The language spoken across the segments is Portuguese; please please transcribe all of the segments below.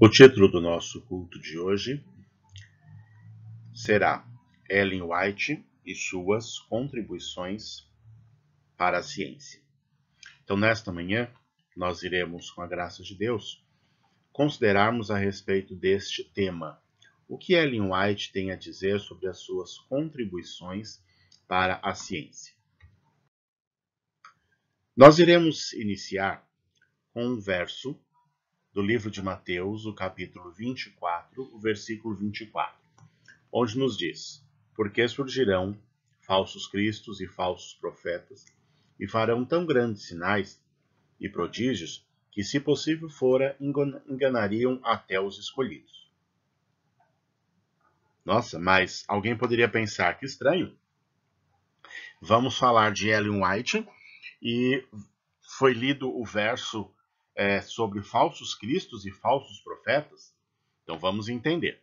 O título do nosso culto de hoje será Ellen White e suas contribuições para a ciência. Então, nesta manhã, nós iremos, com a graça de Deus, considerarmos a respeito deste tema. O que Ellen White tem a dizer sobre as suas contribuições para a ciência? Nós iremos iniciar com um verso do livro de Mateus, o capítulo 24, o versículo 24, onde nos diz: Porque surgirão falsos cristos e falsos profetas, e farão tão grandes sinais e prodígios que, se possível fora, enganariam até os escolhidos. Nossa, mas alguém poderia pensar que estranho. Vamos falar de Ellen White e foi lido o verso é, sobre falsos cristos e falsos profetas? Então vamos entender.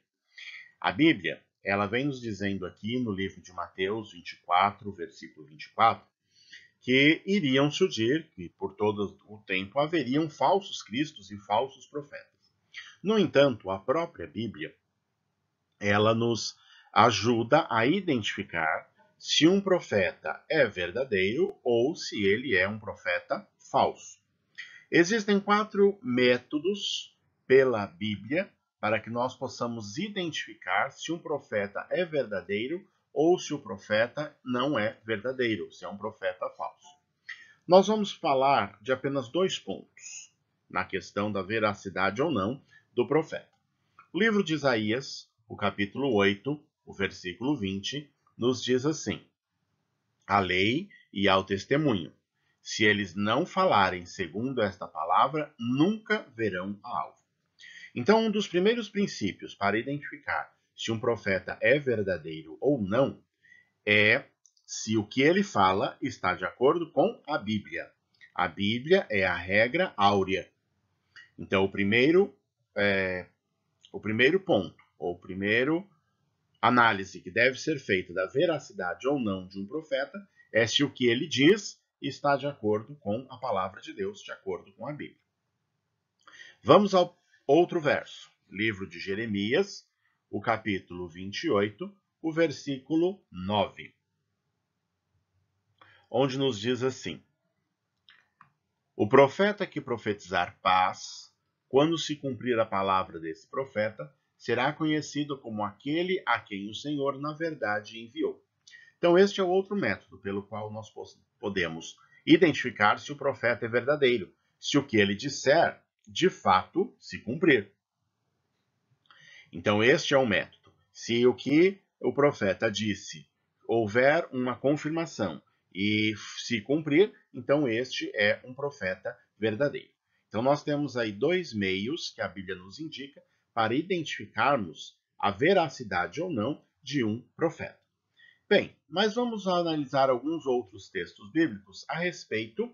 A Bíblia, ela vem nos dizendo aqui no livro de Mateus 24, versículo 24, que iriam surgir, que por todo o tempo haveriam falsos cristos e falsos profetas. No entanto, a própria Bíblia, ela nos ajuda a identificar se um profeta é verdadeiro ou se ele é um profeta falso. Existem quatro métodos pela Bíblia para que nós possamos identificar se um profeta é verdadeiro ou se o profeta não é verdadeiro, se é um profeta falso. Nós vamos falar de apenas dois pontos na questão da veracidade ou não do profeta. O livro de Isaías, o capítulo 8, o versículo 20, nos diz assim: A lei e ao testemunho, se eles não falarem segundo esta palavra, nunca verão a alvo. Então, um dos primeiros princípios para identificar se um profeta é verdadeiro ou não é se o que ele fala está de acordo com a Bíblia. A Bíblia é a regra áurea. Então, o primeiro, é, o primeiro ponto, ou o primeiro análise que deve ser feita da veracidade ou não de um profeta é se o que ele diz está de acordo com a palavra de Deus, de acordo com a Bíblia. Vamos ao outro verso, livro de Jeremias, o capítulo 28, o versículo 9, onde nos diz assim: O profeta que profetizar paz, quando se cumprir a palavra desse profeta, será conhecido como aquele a quem o Senhor, na verdade, enviou. Então, este é o outro método pelo qual nós podemos identificar se o profeta é verdadeiro, se o que ele disser, de fato, se cumprir. Então, este é o método. Se o que o profeta disse houver uma confirmação e se cumprir, então este é um profeta verdadeiro. Então, nós temos aí dois meios que a Bíblia nos indica para identificarmos a veracidade ou não de um profeta. Bem, mas vamos analisar alguns outros textos bíblicos a respeito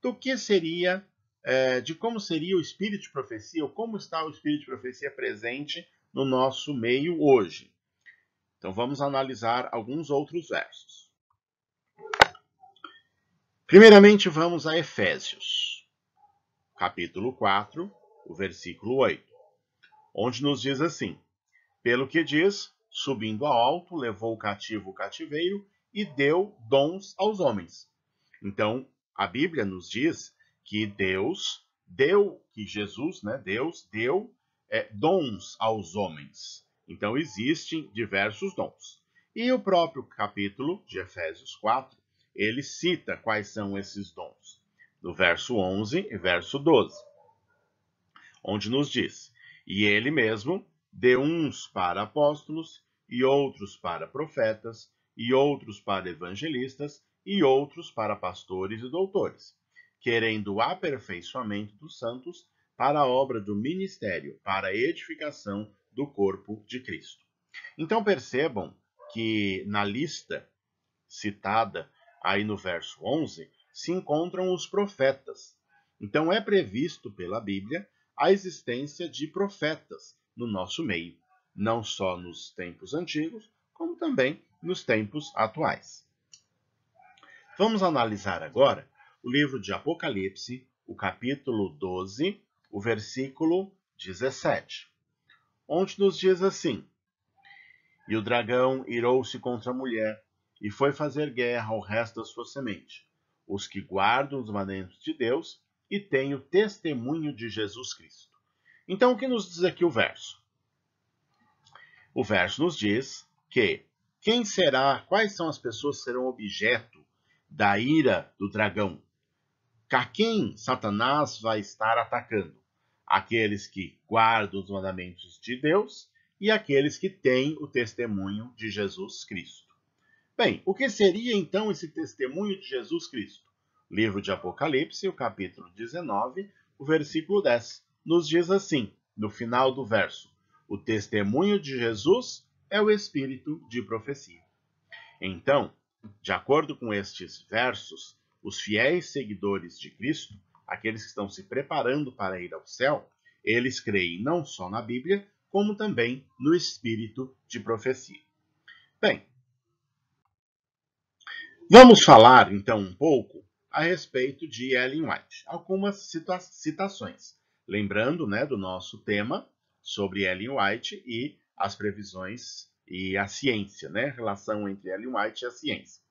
do que seria, é, de como seria o espírito de profecia, ou como está o espírito de profecia presente no nosso meio hoje. Então vamos analisar alguns outros versos. Primeiramente, vamos a Efésios, capítulo 4, o versículo 8, onde nos diz assim: Pelo que diz, subindo a alto, levou o cativo o cativeiro e deu dons aos homens. Então, a Bíblia nos diz que Deus deu, que Jesus, né, Deus deu é, dons aos homens. Então, existem diversos dons. E o próprio capítulo de Efésios 4, ele cita quais são esses dons, no verso 11 e verso 12, onde nos diz: E ele mesmo de uns para apóstolos, e outros para profetas, e outros para evangelistas, e outros para pastores e doutores, querendo o aperfeiçoamento dos santos para a obra do ministério, para a edificação do corpo de Cristo. Então percebam que na lista citada aí no verso 11 se encontram os profetas. Então é previsto pela Bíblia a existência de profetas, no nosso meio, não só nos tempos antigos, como também nos tempos atuais. Vamos analisar agora o livro de Apocalipse, o capítulo 12, o versículo 17, onde nos diz assim: E o dragão irou-se contra a mulher e foi fazer guerra ao resto da sua semente, os que guardam os mandamentos de Deus e têm o testemunho de Jesus Cristo. Então, o que nos diz aqui o verso? O verso nos diz que quem será, quais são as pessoas que serão objeto da ira do dragão? A quem Satanás vai estar atacando? Aqueles que guardam os mandamentos de Deus e aqueles que têm o testemunho de Jesus Cristo. Bem, o que seria então esse testemunho de Jesus Cristo? Livro de Apocalipse, o capítulo 19, o versículo 10 nos diz assim, no final do verso: O testemunho de Jesus é o espírito de profecia. Então, de acordo com estes versos, os fiéis seguidores de Cristo, aqueles que estão se preparando para ir ao céu, eles creem não só na Bíblia, como também no espírito de profecia. Bem, vamos falar então um pouco a respeito de Ellen White, algumas cita citações. Lembrando né, do nosso tema sobre Ellen White e as previsões e a ciência, né? A relação entre Ellen White e a ciência.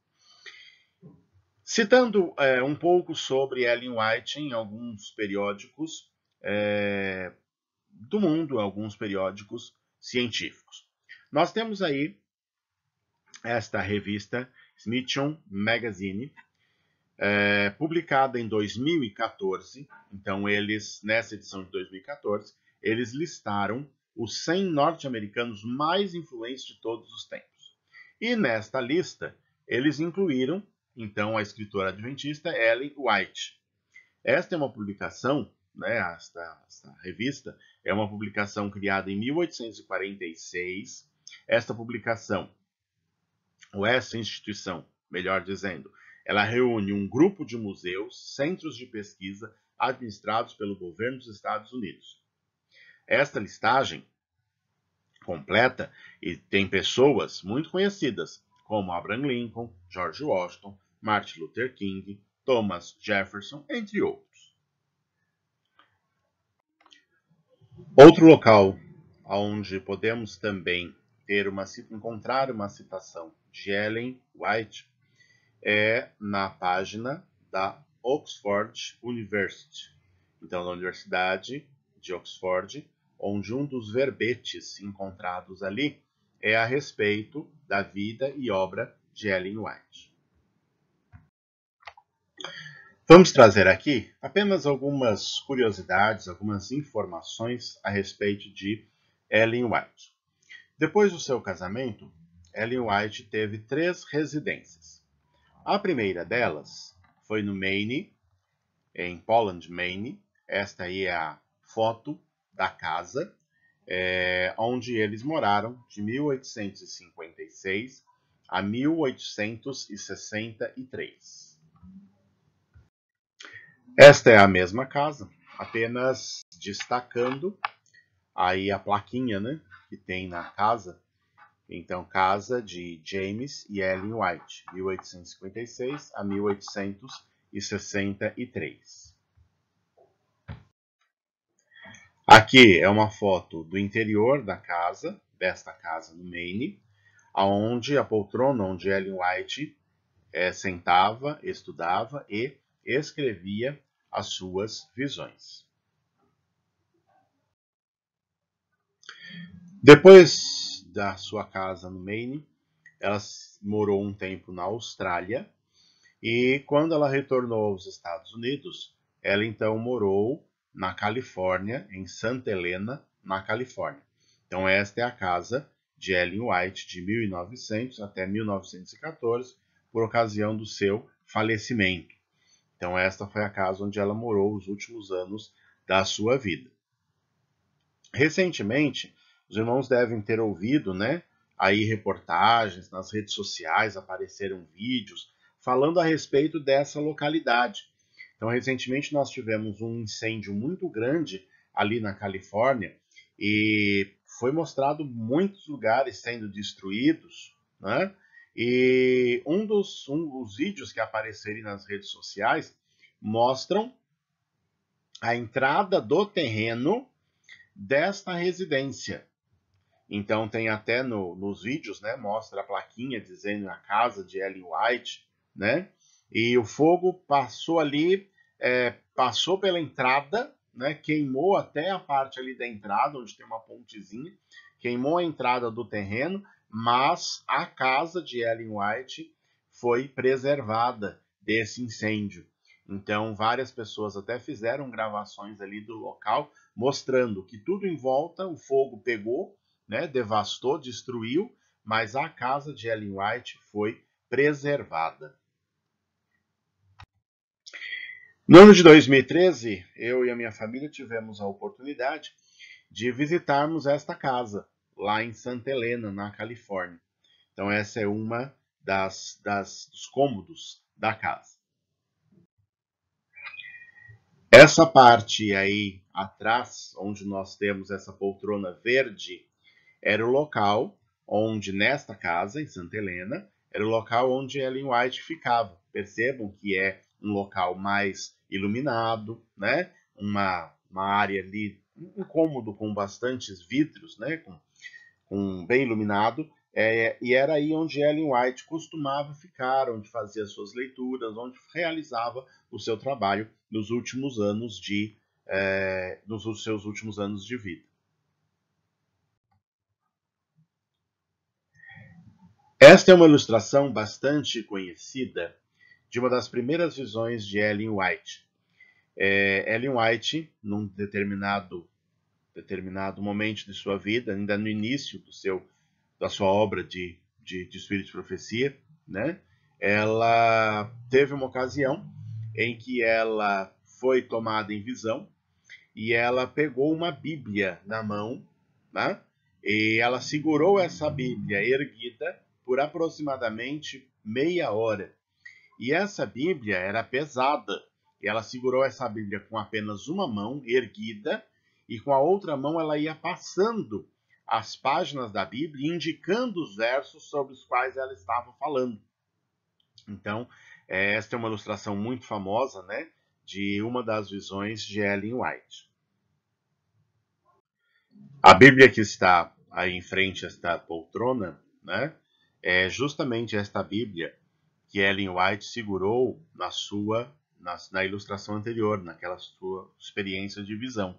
Citando é, um pouco sobre Ellen White em alguns periódicos é, do mundo, alguns periódicos científicos. Nós temos aí esta revista Smithsonian Magazine, é, publicada em 2014. Então, eles, nessa edição de 2014, eles listaram os 100 norte-americanos mais influentes de todos os tempos. E nesta lista, eles incluíram, então, a escritora adventista Ellen White. Esta é uma publicação, né, esta, esta revista, é uma publicação criada em 1846. Esta publicação, ou essa instituição, melhor dizendo, ela reúne um grupo de museus, centros de pesquisa administrados pelo governo dos Estados Unidos. Esta listagem completa e tem pessoas muito conhecidas, como Abraham Lincoln, George Washington, Martin Luther King, Thomas Jefferson, entre outros. Outro local onde podemos também ter uma, encontrar uma citação de Ellen White é na página da Oxford University. Então, na Universidade de Oxford, onde um dos verbetes encontrados ali é a respeito da vida e obra de Ellen White. Vamos trazer aqui apenas algumas curiosidades, algumas informações a respeito de Ellen White. Depois do seu casamento, Ellen White teve três residências. A primeira delas foi no Maine, em Poland, Maine. Esta aí é a foto da casa é, onde eles moraram de 1856 a 1863. Esta é a mesma casa, apenas destacando aí a plaquinha né, que tem na casa então, casa de James e Ellen White, 1856 a 1863. Aqui é uma foto do interior da casa, desta casa no Maine, aonde a poltrona onde Ellen White é, sentava, estudava e escrevia as suas visões. Depois da sua casa no Maine. Ela morou um tempo na Austrália e quando ela retornou aos Estados Unidos, ela então morou na Califórnia, em Santa Helena, na Califórnia. Então esta é a casa de Ellen White de 1900 até 1914, por ocasião do seu falecimento. Então esta foi a casa onde ela morou os últimos anos da sua vida. Recentemente, os irmãos devem ter ouvido, né? Aí reportagens nas redes sociais apareceram vídeos falando a respeito dessa localidade. Então, recentemente nós tivemos um incêndio muito grande ali na Califórnia e foi mostrado muitos lugares sendo destruídos, né? E um dos, um dos vídeos que apareceram nas redes sociais mostram a entrada do terreno desta residência. Então tem até no, nos vídeos, né, mostra a plaquinha dizendo a casa de Ellen White, né? E o fogo passou ali, é, passou pela entrada, né? Queimou até a parte ali da entrada, onde tem uma pontezinha, queimou a entrada do terreno, mas a casa de Ellen White foi preservada desse incêndio. Então, várias pessoas até fizeram gravações ali do local, mostrando que tudo em volta o fogo pegou, né? devastou, destruiu, mas a casa de Ellen White foi preservada. No ano de 2013, eu e a minha família tivemos a oportunidade de visitarmos esta casa, lá em Santa Helena, na Califórnia. Então, essa é uma das, das dos cômodos da casa. Essa parte aí atrás, onde nós temos essa poltrona verde, era o local onde, nesta casa, em Santa Helena, era o local onde Ellen White ficava. Percebam que é um local mais iluminado, né? uma, uma área ali, um cômodo com bastantes vidros, né? com, com bem iluminado, é, e era aí onde Ellen White costumava ficar, onde fazia suas leituras, onde realizava o seu trabalho nos últimos anos de é, nos seus últimos anos de vida. Esta é uma ilustração bastante conhecida de uma das primeiras visões de Ellen White. É, Ellen White, num determinado, determinado momento de sua vida, ainda no início do seu, da sua obra de, de, de Espírito de Profecia, né, ela teve uma ocasião em que ela foi tomada em visão e ela pegou uma Bíblia na mão, né, e ela segurou essa Bíblia erguida por aproximadamente meia hora. E essa Bíblia era pesada. Ela segurou essa Bíblia com apenas uma mão erguida e com a outra mão ela ia passando as páginas da Bíblia, indicando os versos sobre os quais ela estava falando. Então, é, esta é uma ilustração muito famosa, né, de uma das visões de Ellen White. A Bíblia que está aí em frente a esta poltrona, né, é justamente esta Bíblia que Ellen White segurou na sua na, na, ilustração anterior, naquela sua experiência de visão.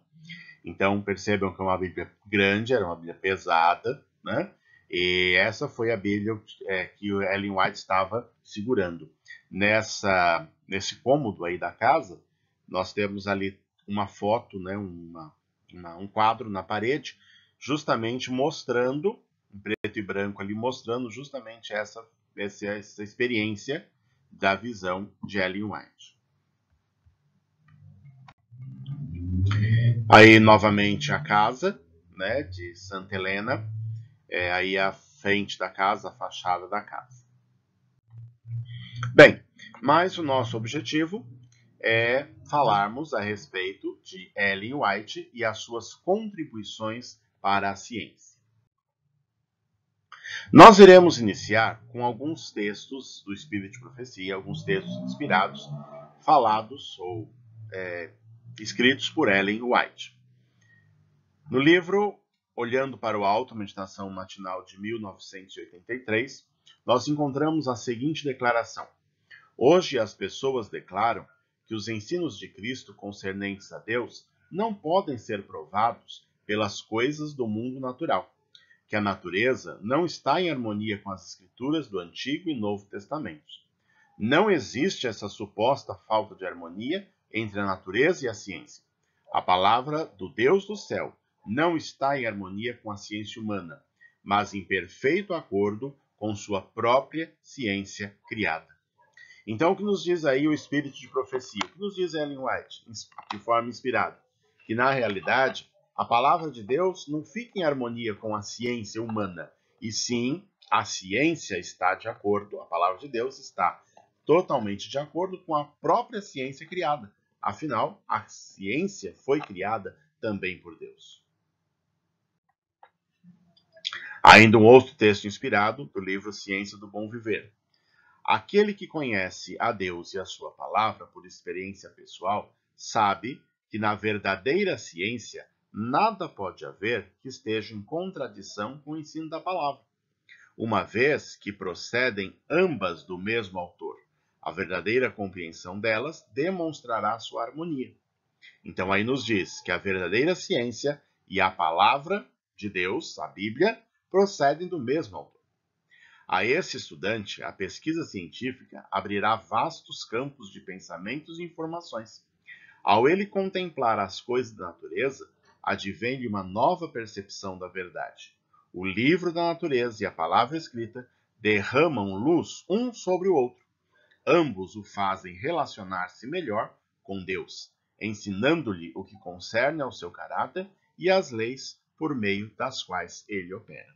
Então percebam que é uma Bíblia grande, era uma Bíblia pesada, né? E essa foi a Bíblia é, que Ellen White estava segurando. Nessa nesse cômodo aí da casa, nós temos ali uma foto, né? Uma, uma um quadro na parede, justamente mostrando em preto e branco ali, mostrando justamente essa, essa, essa experiência da visão de Ellen White. Aí novamente a casa, né, de Santa Helena, é, aí a frente da casa, a fachada da casa. Bem, mas o nosso objetivo é falarmos a respeito de Ellen White e as suas contribuições para a ciência. Nós iremos iniciar com alguns textos do Espírito de Profecia, alguns textos inspirados, falados ou é, escritos por Ellen White. No livro Olhando para o Alto, Meditação Matinal de 1983, nós encontramos a seguinte declaração: Hoje as pessoas declaram que os ensinos de Cristo concernentes a Deus não podem ser provados pelas coisas do mundo natural que a natureza não está em harmonia com as escrituras do Antigo e Novo Testamentos. Não existe essa suposta falta de harmonia entre a natureza e a ciência. A palavra do Deus do céu não está em harmonia com a ciência humana, mas em perfeito acordo com sua própria ciência criada. Então, o que nos diz aí o espírito de profecia? O que nos diz Ellen White, de forma inspirada? Que na realidade a palavra de Deus não fica em harmonia com a ciência humana, e sim a ciência está de acordo, a palavra de Deus está totalmente de acordo com a própria ciência criada. Afinal, a ciência foi criada também por Deus. Ainda um outro texto inspirado do livro Ciência do Bom Viver. Aquele que conhece a Deus e a sua palavra por experiência pessoal sabe que na verdadeira ciência nada pode haver que esteja em contradição com o ensino da palavra, uma vez que procedem ambas do mesmo autor. A verdadeira compreensão delas demonstrará sua harmonia. Então, aí nos diz que a verdadeira ciência e a palavra de Deus, a Bíblia, procedem do mesmo autor. A esse estudante, a pesquisa científica abrirá vastos campos de pensamentos e informações. Ao ele contemplar as coisas da natureza, advém de uma nova percepção da verdade. O livro da natureza e a palavra escrita derramam luz um sobre o outro. Ambos o fazem relacionar-se melhor com Deus, ensinando-lhe o que concerne ao seu caráter e as leis por meio das quais ele opera.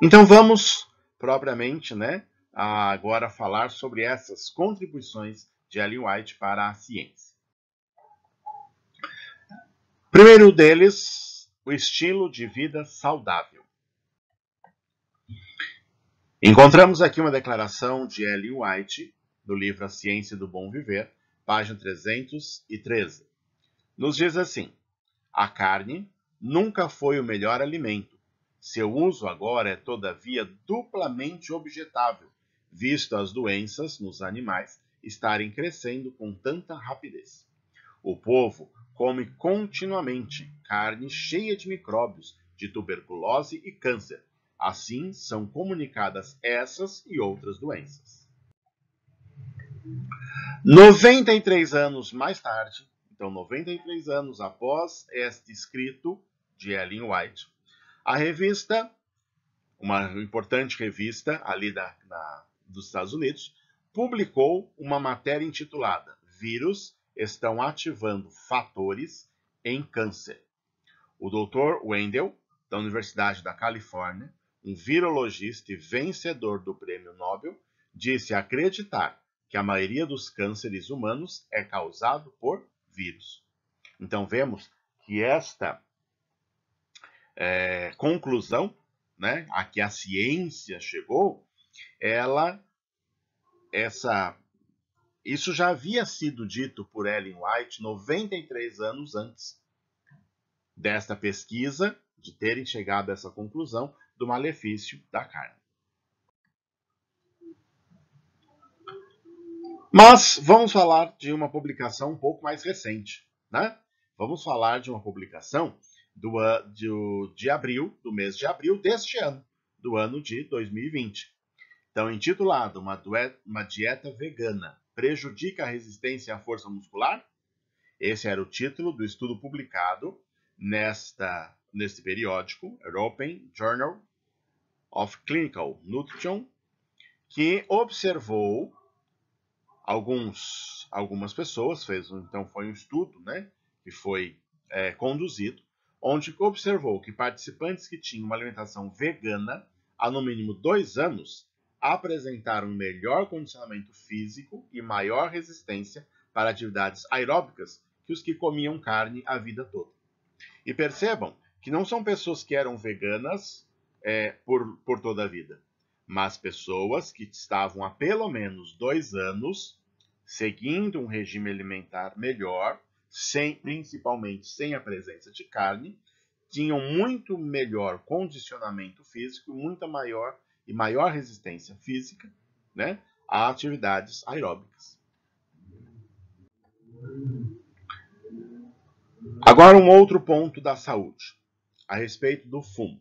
Então vamos propriamente, né, agora falar sobre essas contribuições de Ellen White para a ciência. Primeiro deles, o estilo de vida saudável. Encontramos aqui uma declaração de Ellie White, do livro A Ciência do Bom Viver, página 313. Nos diz assim: A carne nunca foi o melhor alimento. Seu uso agora é, todavia, duplamente objetável, visto as doenças nos animais estarem crescendo com tanta rapidez. O povo come continuamente carne cheia de micróbios, de tuberculose e câncer. Assim são comunicadas essas e outras doenças. 93 anos mais tarde, então 93 anos após este escrito de Ellen White, a revista, uma importante revista ali da, da dos Estados Unidos, publicou uma matéria intitulada Vírus estão ativando fatores em câncer. O Dr. Wendell, da Universidade da Califórnia, um virologista e vencedor do Prêmio Nobel, disse acreditar que a maioria dos cânceres humanos é causado por vírus. Então vemos que esta é, conclusão, né, a que a ciência chegou, ela essa isso já havia sido dito por Ellen White 93 anos antes desta pesquisa, de terem chegado a essa conclusão do malefício da carne. Mas vamos falar de uma publicação um pouco mais recente, né? Vamos falar de uma publicação do, do, de abril, do mês de abril deste ano, do ano de 2020. Então, intitulado Uma, Uma Dieta Vegana, prejudica a resistência à força muscular? Esse era o título do estudo publicado nesta, neste periódico, European Journal of Clinical Nutrition, que observou alguns, algumas pessoas, fez então foi um estudo né, que foi é, conduzido, onde observou que participantes que tinham uma alimentação vegana há no mínimo dois anos apresentar um melhor condicionamento físico e maior resistência para atividades aeróbicas que os que comiam carne a vida toda. E percebam que não são pessoas que eram veganas é, por, por toda a vida, mas pessoas que estavam há pelo menos dois anos seguindo um regime alimentar melhor, sem, principalmente sem a presença de carne, tinham muito melhor condicionamento físico, e muita maior e maior resistência física né, a atividades aeróbicas. Agora, um outro ponto da saúde, a respeito do fumo.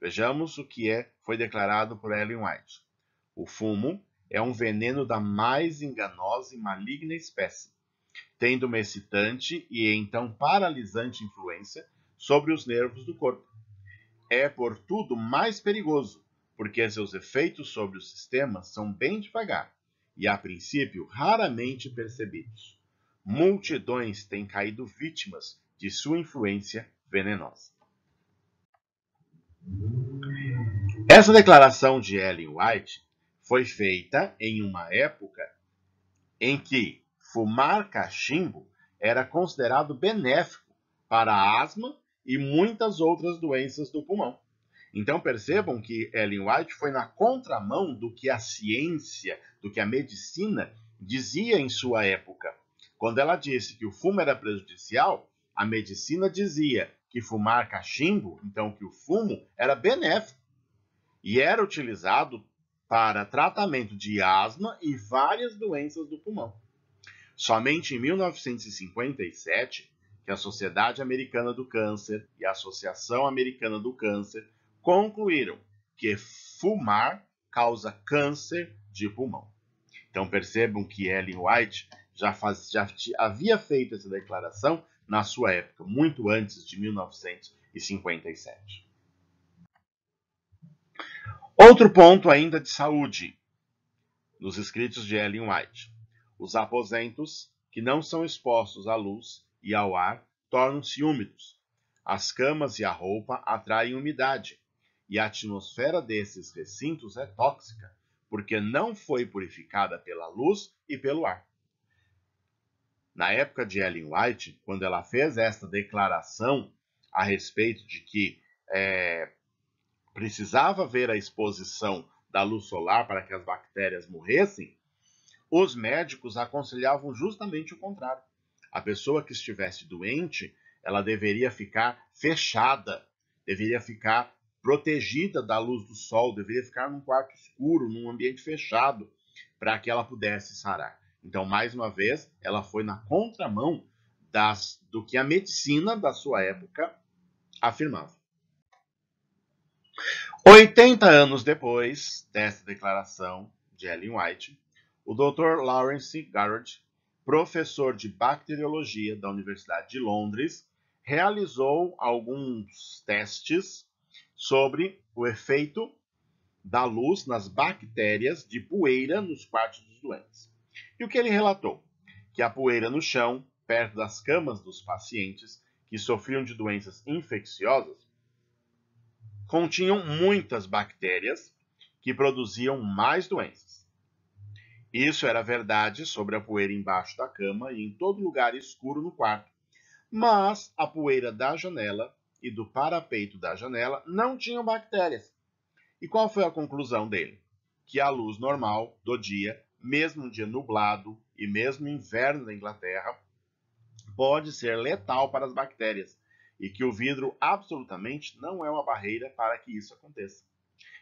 Vejamos o que é, foi declarado por Ellen White. O fumo é um veneno da mais enganosa e maligna espécie, tendo uma excitante e então paralisante influência sobre os nervos do corpo. É, por tudo, mais perigoso porque seus efeitos sobre o sistema são bem devagar e, a princípio, raramente percebidos. Multidões têm caído vítimas de sua influência venenosa. Essa declaração de Ellen White foi feita em uma época em que fumar cachimbo era considerado benéfico para a asma e muitas outras doenças do pulmão. Então percebam que Ellen White foi na contramão do que a ciência, do que a medicina dizia em sua época. Quando ela disse que o fumo era prejudicial, a medicina dizia que fumar cachimbo, então que o fumo era benéfico e era utilizado para tratamento de asma e várias doenças do pulmão. Somente em 1957 que a Sociedade Americana do Câncer e a Associação Americana do Câncer concluíram que fumar causa câncer de pulmão. Então percebam que Ellen White já, faz, já havia feito essa declaração na sua época, muito antes de 1957. Outro ponto ainda de saúde, nos escritos de Ellen White. Os aposentos que não são expostos à luz e ao ar tornam-se úmidos. As camas e a roupa atraem umidade, e a atmosfera desses recintos é tóxica, porque não foi purificada pela luz e pelo ar. Na época de Ellen White, quando ela fez esta declaração a respeito de que é, precisava ver a exposição da luz solar para que as bactérias morressem, os médicos aconselhavam justamente o contrário. A pessoa que estivesse doente, ela deveria ficar fechada, deveria ficar protegida da luz do sol, deveria ficar num quarto escuro, num ambiente fechado, para que ela pudesse sarar. Então, mais uma vez, ela foi na contramão das, do que a medicina da sua época afirmava. 80 anos depois desta declaração de Ellen White, o Dr. Lawrence Garrett, professor de bacteriologia da Universidade de Londres, realizou alguns testes sobre o efeito da luz nas bactérias de poeira nos quartos dos doentes. E o que ele relatou? Que a poeira no chão, perto das camas dos pacientes que sofriam de doenças infecciosas, continham muitas bactérias que produziam mais doenças. Isso era verdade sobre a poeira embaixo da cama e em todo lugar escuro no quarto, mas a poeira da janela e do parapeito da janela não tinham bactérias. E qual foi a conclusão dele? Que a luz normal do dia, mesmo um dia nublado e mesmo inverno na Inglaterra, pode ser letal para as bactérias e que o vidro absolutamente não é uma barreira para que isso aconteça.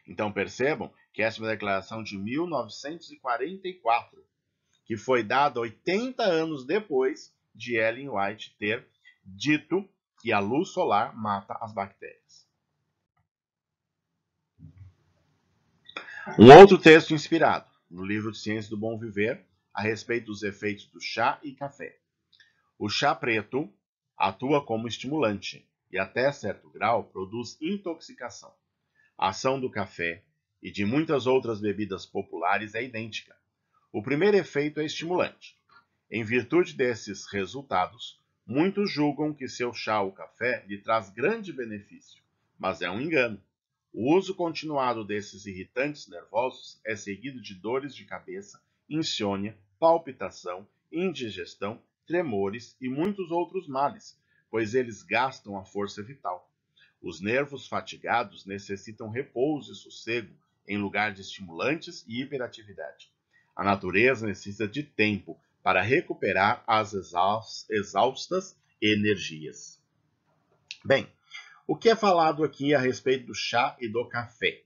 Então percebam que essa é uma declaração de 1944, que foi dada 80 anos depois de Ellen White ter dito que a luz solar mata as bactérias. Um outro texto inspirado, no livro de Ciências do Bom Viver, a respeito dos efeitos do chá e café. O chá preto atua como estimulante e, até certo grau, produz intoxicação. A ação do café e de muitas outras bebidas populares é idêntica. O primeiro efeito é estimulante. Em virtude desses resultados, Muitos julgam que seu chá ou café lhe traz grande benefício, mas é um engano. O uso continuado desses irritantes nervosos é seguido de dores de cabeça, insônia, palpitação, indigestão, tremores e muitos outros males, pois eles gastam a força vital. Os nervos fatigados necessitam repouso e sossego em lugar de estimulantes e hiperatividade. A natureza necessita de tempo para recuperar as exaustas energias. Bem, o que é falado aqui a respeito do chá e do café?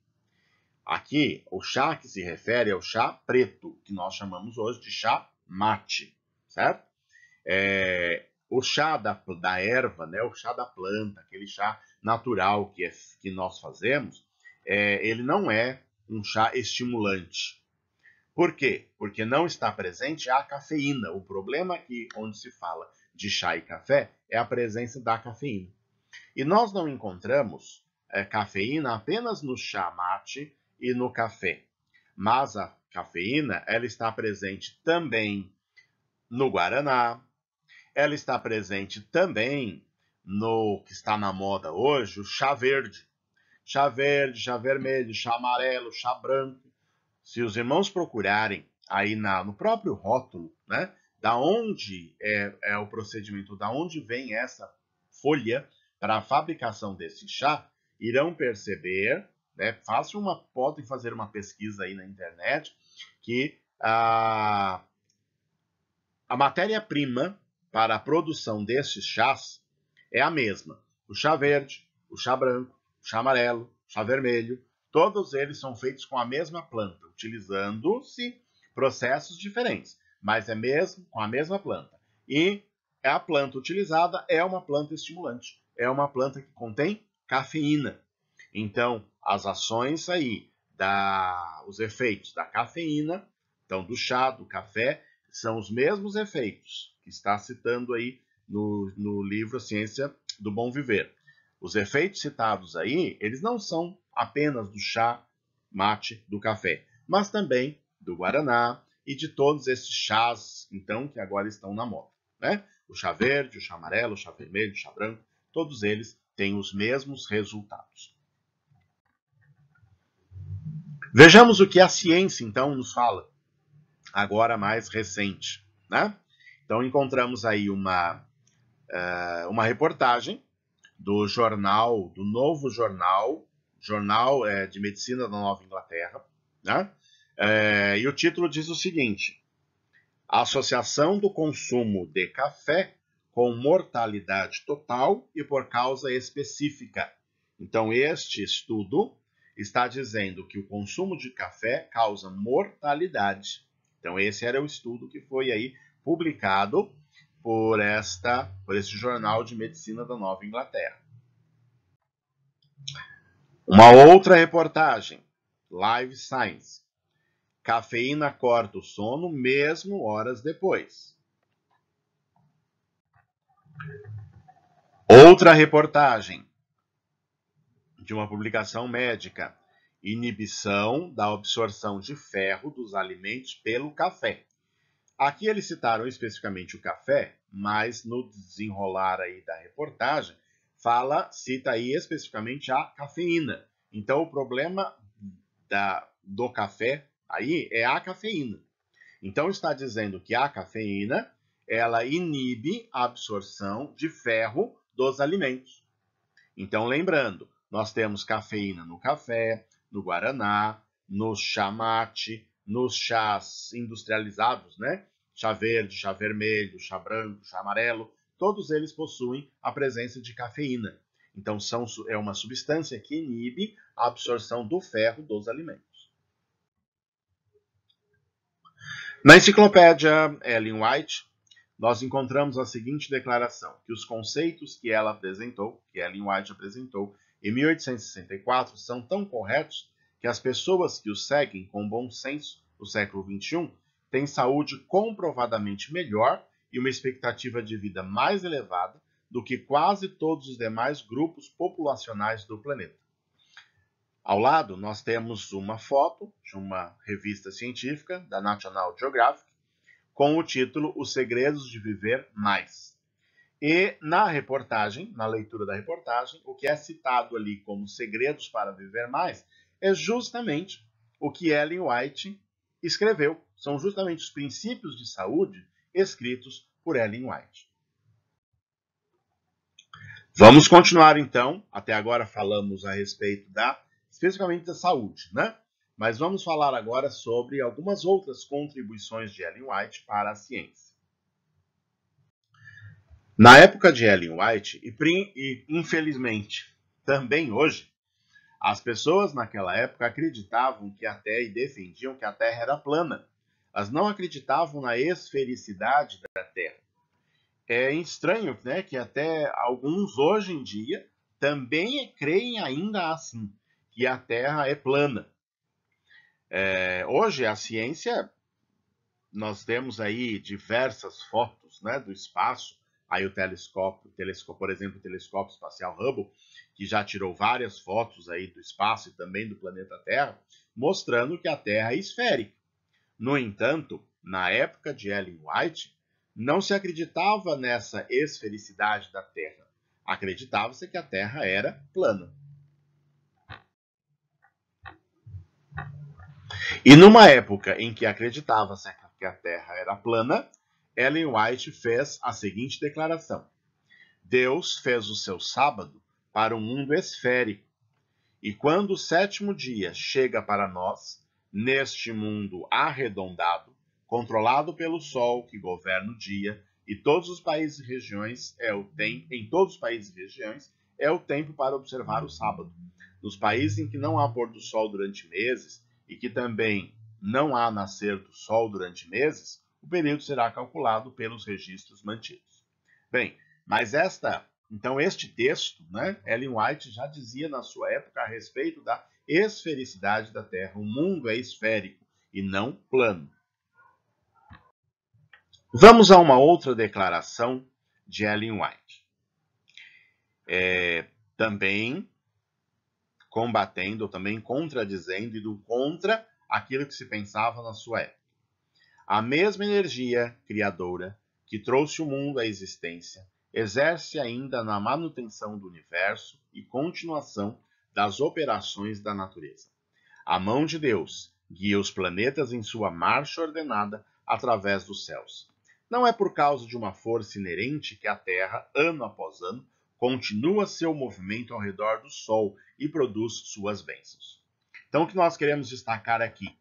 Aqui, o chá que se refere é o chá preto, que nós chamamos hoje de chá mate, certo? É, o chá da, da erva, né, o chá da planta, aquele chá natural que, é, que nós fazemos, é, ele não é um chá estimulante. Por quê? Porque não está presente a cafeína. O problema aqui, onde se fala de chá e café, é a presença da cafeína. E nós não encontramos é, cafeína apenas no chá mate e no café. Mas a cafeína ela está presente também no guaraná, ela está presente também no que está na moda hoje, o chá verde. Chá verde, chá vermelho, chá amarelo, chá branco. Se os irmãos procurarem aí na, no próprio rótulo, né, da onde é, é o procedimento, da onde vem essa folha para a fabricação desse chá, irão perceber, né, façam uma, podem fazer uma pesquisa aí na internet, que a, a matéria-prima para a produção desses chás é a mesma. O chá verde, o chá branco, o chá amarelo, o chá vermelho, Todos eles são feitos com a mesma planta, utilizando-se processos diferentes, mas é mesmo com a mesma planta. E a planta utilizada é uma planta estimulante, é uma planta que contém cafeína. Então, as ações aí da os efeitos da cafeína, então do chá, do café, são os mesmos efeitos que está citando aí no, no livro Ciência do Bom Viver. Os efeitos citados aí, eles não são apenas do chá, mate, do café, mas também do guaraná e de todos esses chás, então, que agora estão na moda, né? O chá verde, o chá amarelo, o chá vermelho, o chá branco, todos eles têm os mesmos resultados. Vejamos o que a ciência, então, nos fala, agora mais recente, né? Então, encontramos aí uma, uh, uma reportagem do jornal, do novo jornal, Jornal é, de Medicina da Nova Inglaterra, né? É, e o título diz o seguinte: a associação do consumo de café com mortalidade total e por causa específica. Então, este estudo está dizendo que o consumo de café causa mortalidade. Então, esse era o estudo que foi aí publicado por esta, por este jornal de medicina da Nova Inglaterra. Uma outra reportagem, Live Science. Cafeína corta o sono mesmo horas depois. Outra reportagem de uma publicação médica, inibição da absorção de ferro dos alimentos pelo café. Aqui eles citaram especificamente o café, mas no desenrolar aí da reportagem, fala, cita aí especificamente a cafeína. Então o problema da, do café aí é a cafeína. Então está dizendo que a cafeína, ela inibe a absorção de ferro dos alimentos. Então lembrando, nós temos cafeína no café, no guaraná, no chamate, nos chás industrializados, né? Chá verde, chá vermelho, chá branco, chá amarelo, todos eles possuem a presença de cafeína. Então são, é uma substância que inibe a absorção do ferro dos alimentos. Na enciclopédia Ellen White, nós encontramos a seguinte declaração, que os conceitos que ela apresentou, que Ellen White apresentou em 1864, são tão corretos que as pessoas que os seguem com bom senso no século XXI têm saúde comprovadamente melhor e uma expectativa de vida mais elevada do que quase todos os demais grupos populacionais do planeta. Ao lado, nós temos uma foto de uma revista científica da National Geographic com o título Os Segredos de Viver Mais. E na reportagem, na leitura da reportagem, o que é citado ali como segredos para viver mais é justamente o que Ellen White escreveu são justamente os princípios de saúde escritos por Ellen White. Vamos continuar então. Até agora falamos a respeito da especificamente da saúde, né? Mas vamos falar agora sobre algumas outras contribuições de Ellen White para a ciência. Na época de Ellen White, e infelizmente também hoje, as pessoas naquela época acreditavam que a Terra e defendiam que a Terra era plana. Elas não acreditavam na esfericidade da Terra. É estranho né, que até alguns hoje em dia também creem ainda assim, que a Terra é plana. É, hoje a ciência, nós temos aí diversas fotos né, do espaço, aí o telescópio, o telescópio, por exemplo, o telescópio espacial Hubble, que já tirou várias fotos aí do espaço e também do planeta Terra, mostrando que a Terra é esférica. No entanto, na época de Ellen White, não se acreditava nessa esfericidade da Terra. Acreditava-se que a Terra era plana. E numa época em que acreditava-se que a Terra era plana, Ellen White fez a seguinte declaração: Deus fez o seu sábado para um mundo esférico. E quando o sétimo dia chega para nós, neste mundo arredondado, controlado pelo sol que governa o dia, e todos os países e regiões é o tempo, em todos os países e regiões é o tempo para observar o sábado. Nos países em que não há pôr do sol durante meses e que também não há nascer do sol durante meses, o período será calculado pelos registros mantidos. Bem, mas esta então, este texto, né, Ellen White já dizia na sua época a respeito da esfericidade da Terra. O mundo é esférico e não plano. Vamos a uma outra declaração de Ellen White. É, também combatendo, também contradizendo, do contra aquilo que se pensava na sua época. A mesma energia criadora que trouxe o mundo à existência exerce ainda na manutenção do universo e continuação das operações da natureza. A mão de Deus guia os planetas em sua marcha ordenada através dos céus. Não é por causa de uma força inerente que a Terra, ano após ano, continua seu movimento ao redor do Sol e produz suas bênçãos. Então, o que nós queremos destacar aqui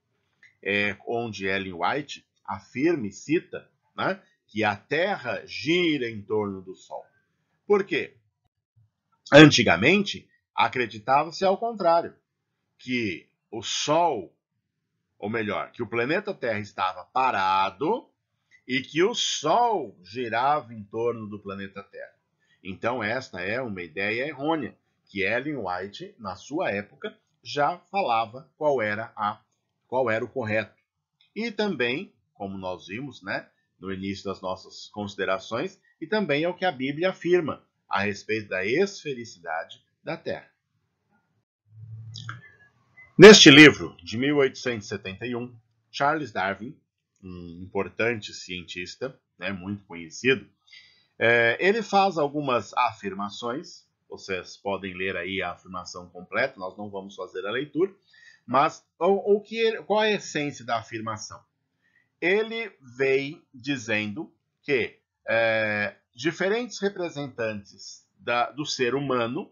é onde Ellen White afirma e cita né, que a Terra gira em torno do Sol. Por quê? Antigamente, acreditava-se ao contrário, que o Sol, ou melhor, que o planeta Terra estava parado e que o Sol girava em torno do planeta Terra. Então, esta é uma ideia errônea, que Ellen White, na sua época, já falava qual era, a, qual era o correto. E também, como nós vimos, né, no início das nossas considerações, e também é o que a Bíblia afirma a respeito da esfericidade da Terra. Neste livro, de 1871, Charles Darwin, um importante cientista, né, muito conhecido, é, ele faz algumas afirmações. Vocês podem ler aí a afirmação completa, nós não vamos fazer a leitura, mas o, o que qual é a essência da afirmação? ele vem dizendo que é, diferentes representantes da, do ser humano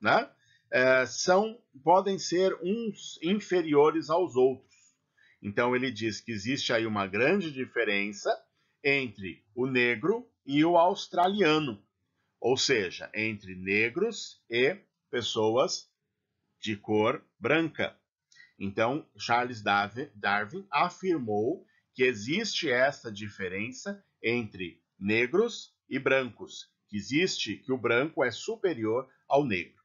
né, é, são, podem ser uns inferiores aos outros. Então ele diz que existe aí uma grande diferença entre o negro e o australiano, ou seja, entre negros e pessoas de cor branca. Então Charles Darwin afirmou que existe esta diferença entre negros e brancos, que existe que o branco é superior ao negro.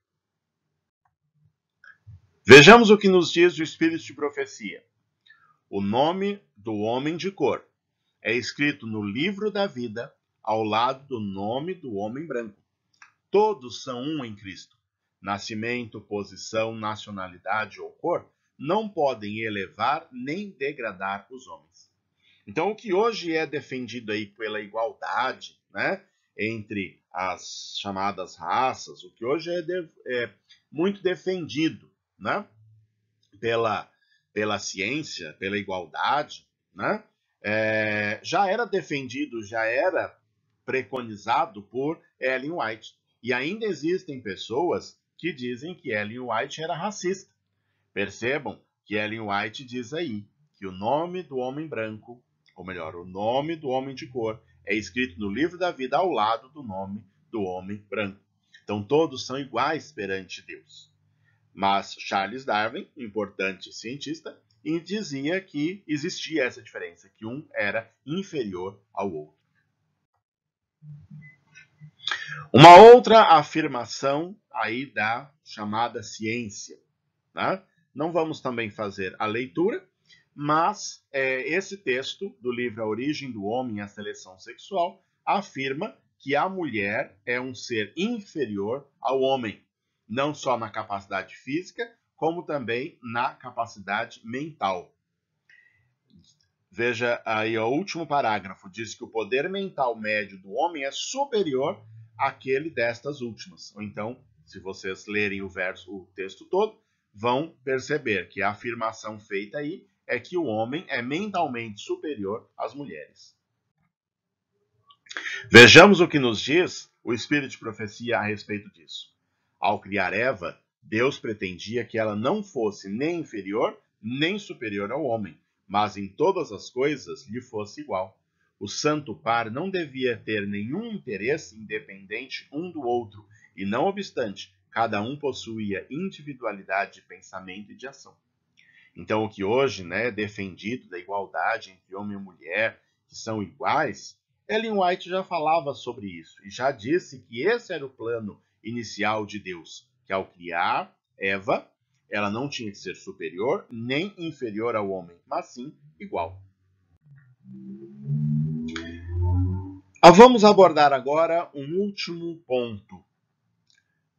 Vejamos o que nos diz o Espírito de Profecia. O nome do homem de cor é escrito no livro da vida ao lado do nome do homem branco. Todos são um em Cristo. Nascimento, posição, nacionalidade ou cor não podem elevar nem degradar os homens. Então, o que hoje é defendido aí pela igualdade né, entre as chamadas raças, o que hoje é, de, é muito defendido né, pela, pela ciência, pela igualdade, né, é, já era defendido, já era preconizado por Ellen White. E ainda existem pessoas que dizem que Ellen White era racista. Percebam que Ellen White diz aí que o nome do homem branco ou melhor, o nome do homem de cor é escrito no livro da vida ao lado do nome do homem branco. Então todos são iguais perante Deus. Mas Charles Darwin, importante cientista, dizia que existia essa diferença, que um era inferior ao outro. Uma outra afirmação aí da chamada ciência. Né? Não vamos também fazer a leitura, mas é, esse texto do livro A Origem do Homem e a Seleção Sexual afirma que a mulher é um ser inferior ao homem, não só na capacidade física, como também na capacidade mental. Veja aí o último parágrafo, diz que o poder mental médio do homem é superior àquele destas últimas. Então, se vocês lerem o verso, o texto todo, vão perceber que a afirmação feita aí é que o homem é mentalmente superior às mulheres. Vejamos o que nos diz o espírito de profecia a respeito disso. Ao criar Eva, Deus pretendia que ela não fosse nem inferior nem superior ao homem, mas em todas as coisas lhe fosse igual. O santo par não devia ter nenhum interesse independente um do outro, e não obstante, cada um possuía individualidade de pensamento e de ação. Então, o que hoje né, é defendido da igualdade entre homem e mulher, que são iguais, Ellen White já falava sobre isso e já disse que esse era o plano inicial de Deus, que ao criar Eva, ela não tinha que ser superior nem inferior ao homem, mas sim igual. Ah, vamos abordar agora um último ponto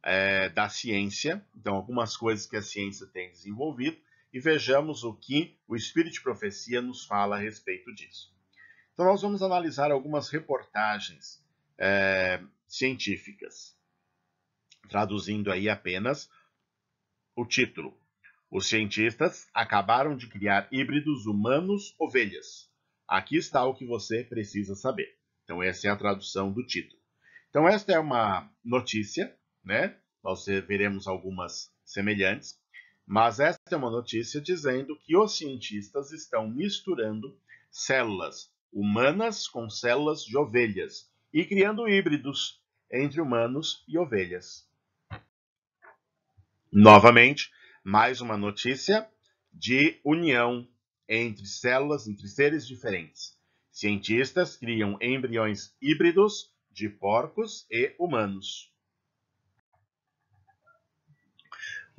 é, da ciência, então algumas coisas que a ciência tem desenvolvido e vejamos o que o Espírito de Profecia nos fala a respeito disso. Então, nós vamos analisar algumas reportagens é, científicas, traduzindo aí apenas o título. Os cientistas acabaram de criar híbridos humanos-ovelhas. Aqui está o que você precisa saber. Então, essa é a tradução do título. Então, esta é uma notícia, né? Nós veremos algumas semelhantes. Mas esta é uma notícia dizendo que os cientistas estão misturando células humanas com células de ovelhas e criando híbridos entre humanos e ovelhas. Novamente, mais uma notícia de união entre células, entre seres diferentes. Cientistas criam embriões híbridos de porcos e humanos.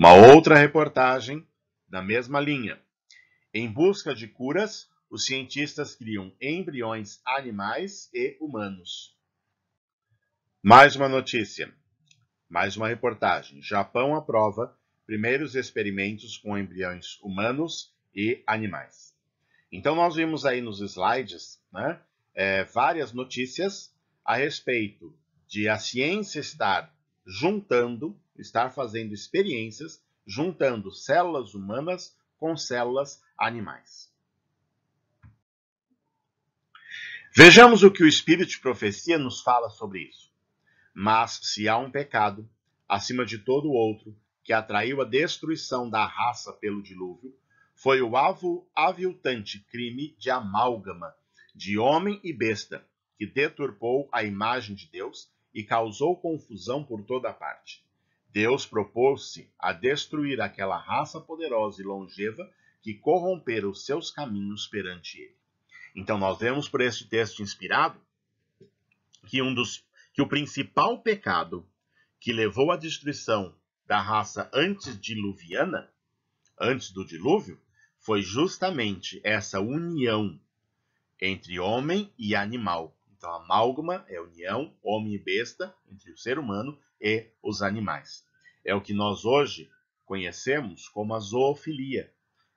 Uma outra reportagem da mesma linha. Em busca de curas, os cientistas criam embriões animais e humanos. Mais uma notícia. Mais uma reportagem. Japão aprova primeiros experimentos com embriões humanos e animais. Então, nós vimos aí nos slides né, é, várias notícias a respeito de a ciência estar juntando estar fazendo experiências juntando células humanas com células animais. Vejamos o que o Espírito de Profecia nos fala sobre isso. Mas se há um pecado, acima de todo outro, que atraiu a destruição da raça pelo dilúvio, foi o aviltante crime de amálgama de homem e besta, que deturpou a imagem de Deus e causou confusão por toda parte. Deus propôs-se a destruir aquela raça poderosa e longeva que corrompera os seus caminhos perante ele. Então nós vemos por este texto inspirado que um dos que o principal pecado que levou à destruição da raça antes diluviana, antes do dilúvio, foi justamente essa união entre homem e animal, então, amálgama é união, homem e besta, entre o ser humano e os animais. É o que nós hoje conhecemos como a zoofilia,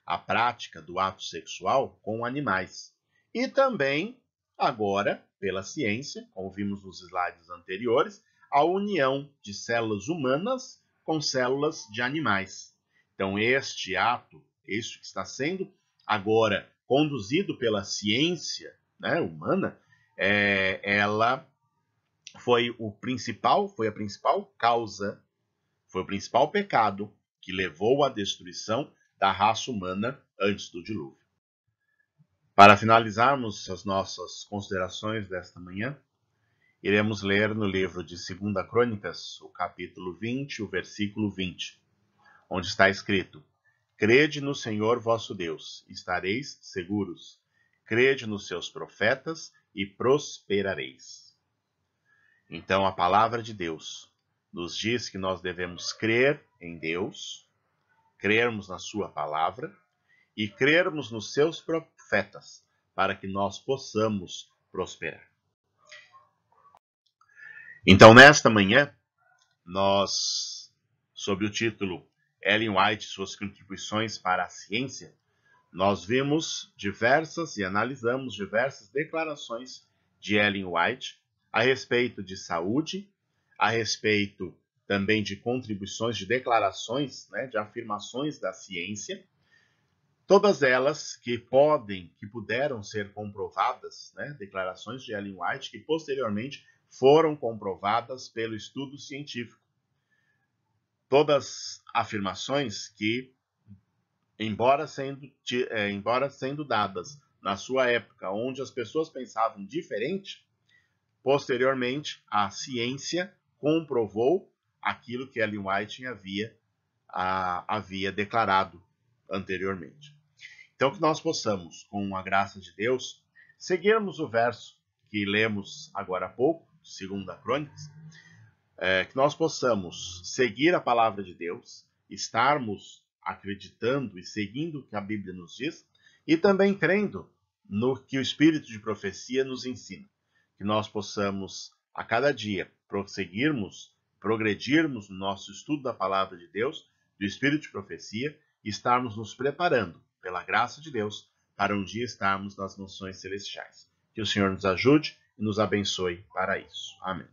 a prática do ato sexual com animais. E também, agora, pela ciência, como vimos nos slides anteriores, a união de células humanas com células de animais. Então, este ato, isso que está sendo agora conduzido pela ciência né, humana, é, ela foi o principal, foi a principal causa, foi o principal pecado que levou à destruição da raça humana antes do dilúvio. Para finalizarmos as nossas considerações desta manhã, iremos ler no livro de 2 Crônicas, o capítulo 20, o versículo 20, onde está escrito: Crede no Senhor vosso Deus, estareis seguros. Crede nos seus profetas e prosperareis. Então, a palavra de Deus nos diz que nós devemos crer em Deus, crermos na Sua palavra e crermos nos seus profetas, para que nós possamos prosperar. Então, nesta manhã, nós, sob o título Ellen White suas contribuições para a ciência, nós vimos diversas e analisamos diversas declarações de Ellen White a respeito de saúde, a respeito também de contribuições, de declarações, né, de afirmações da ciência, todas elas que podem, que puderam ser comprovadas, né, declarações de Ellen White que posteriormente foram comprovadas pelo estudo científico. Todas afirmações que embora sendo, é, embora sendo dadas na sua época, onde as pessoas pensavam diferente, posteriormente a ciência comprovou aquilo que Ellen White havia, a, havia declarado anteriormente. Então, que nós possamos, com a graça de Deus, seguirmos o verso que lemos agora há pouco, segunda Crônicas, é, que nós possamos seguir a palavra de Deus, estarmos acreditando e seguindo o que a Bíblia nos diz, e também crendo no que o espírito de profecia nos ensina. Que nós possamos, a cada dia, prosseguirmos, progredirmos no nosso estudo da palavra de Deus, do espírito de profecia, e estarmos nos preparando, pela graça de Deus, para um dia estarmos nas noções celestiais. Que o Senhor nos ajude e nos abençoe para isso. Amém.